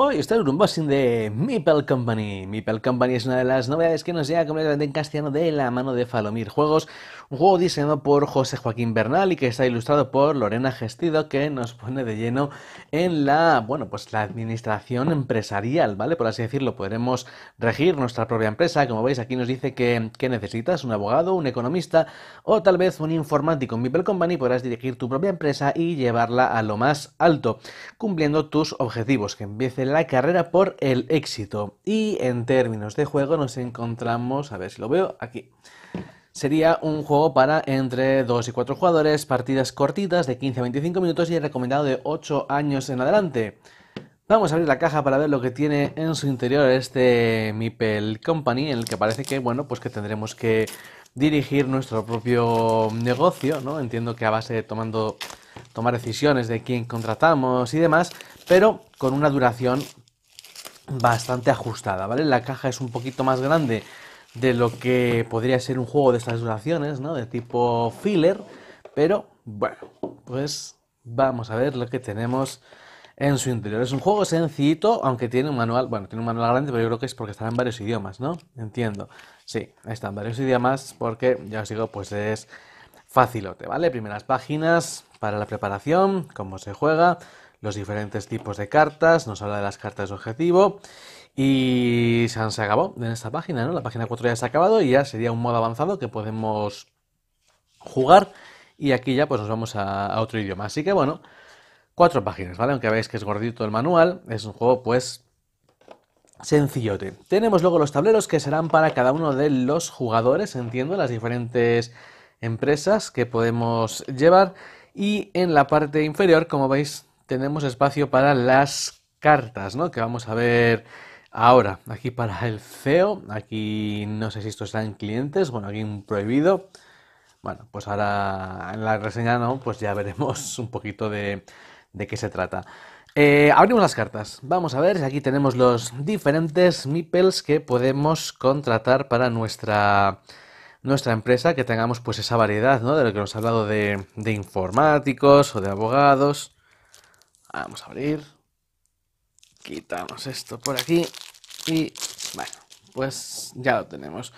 Hoy está el un de Meeple Company. Meeple Company es una de las novedades que nos llega completamente en castellano de la mano de Falomir Juegos, un juego diseñado por José Joaquín Bernal y que está ilustrado por Lorena Gestido, que nos pone de lleno en la, bueno, pues la administración empresarial, ¿vale? Por así decirlo, podremos regir nuestra propia empresa. Como veis, aquí nos dice que, que necesitas un abogado, un economista o tal vez un informático. En Meeple Company podrás dirigir tu propia empresa y llevarla a lo más alto, cumpliendo tus objetivos, que empiece la carrera por el éxito. Y en términos de juego nos encontramos, a ver si lo veo aquí. Sería un juego para entre 2 y 4 jugadores, partidas cortitas de 15 a 25 minutos y recomendado de 8 años en adelante. Vamos a abrir la caja para ver lo que tiene en su interior este Mipel Company, en el que parece que, bueno, pues que tendremos que dirigir nuestro propio negocio, ¿no? Entiendo que a base de tomando, tomar decisiones de quién contratamos y demás, pero con una duración bastante ajustada, ¿vale? La caja es un poquito más grande de lo que podría ser un juego de estas duraciones, ¿no? De tipo filler, pero bueno, pues vamos a ver lo que tenemos en su interior. Es un juego sencillito, aunque tiene un manual, bueno, tiene un manual grande, pero yo creo que es porque están en varios idiomas, ¿no? Entiendo. Sí, está en varios idiomas porque, ya os digo, pues es facilote, ¿vale? Primeras páginas para la preparación, cómo se juega, los diferentes tipos de cartas, nos habla de las cartas de objetivo y se, se acabó en esta página, ¿no? La página 4 ya se ha acabado y ya sería un modo avanzado que podemos jugar y aquí ya pues nos vamos a, otro idioma. Así que bueno, cuatro páginas, ¿vale? Aunque veis que es gordito el manual, es un juego pues sencillote. Tenemos luego los tableros que serán para cada uno de los jugadores, entiendo, las diferentes empresas que podemos llevar. Y en la parte inferior, como veis, tenemos espacio para las cartas, ¿no? Que vamos a ver ahora. Aquí para el CEO, aquí no sé si esto está en clientes, bueno, aquí un prohibido. Bueno, pues ahora en la reseña no, pues ya veremos un poquito de, qué se trata. Eh, abrimos las cartas. Vamos a ver, si aquí tenemos los diferentes mipels que podemos contratar para nuestra, nuestra empresa, que tengamos pues esa variedad, ¿no? De lo que nos ha hablado de, de informáticos o de abogados. Vamos a abrir. Quitamos esto por aquí. Y bueno, pues ya lo tenemos.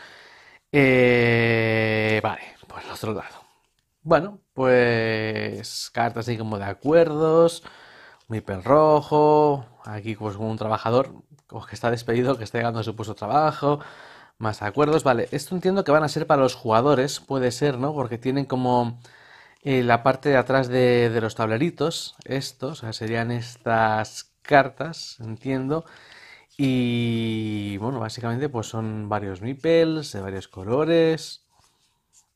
Eh, vale, pues el otro lado. Bueno, pues cartas así como de acuerdos. Mi rojo. Aquí pues un trabajador pues que está despedido, que está llegando a su puesto de trabajo. Más acuerdos. Vale, esto entiendo que van a ser para los jugadores. Puede ser, ¿no? Porque tienen como eh, la parte de atrás de, los tableritos, estos, serían estas cartas, entiendo. Y bueno, básicamente pues son varios nipples, de varios colores.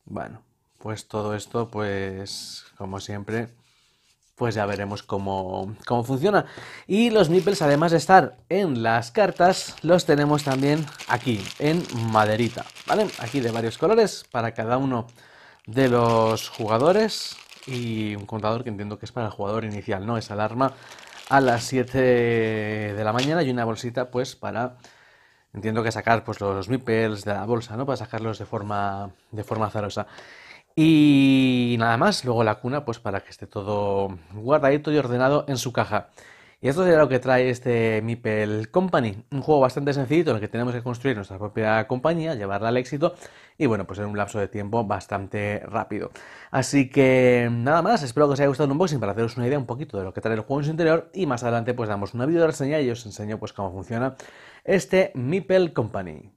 Bueno, pues todo esto pues como siempre pues ya veremos cómo, funciona. Y los nipples además de estar en las cartas los tenemos también aquí en maderita, ¿vale? Aquí de varios colores para cada uno de los jugadores y un contador que entiendo que es para el jugador inicial, ¿no? Es alarma a las 7 de la mañana y una bolsita pues para entiendo que sacar pues los meeples de la bolsa, ¿no? Para sacarlos de forma de forma azarosa. Y nada más, luego la cuna pues para que esté todo guardadito y ordenado en su caja. Y esto será lo que trae este Mipel Company, un juego bastante sencillito en el que tenemos que construir nuestra propia compañía, llevarla al éxito y bueno, pues en un lapso de tiempo bastante rápido. Así que nada más, espero que os haya gustado el unboxing para haceros una idea un poquito de lo que trae el juego en su interior y más adelante pues damos una video reseña y os enseño pues cómo funciona este Mipel Company.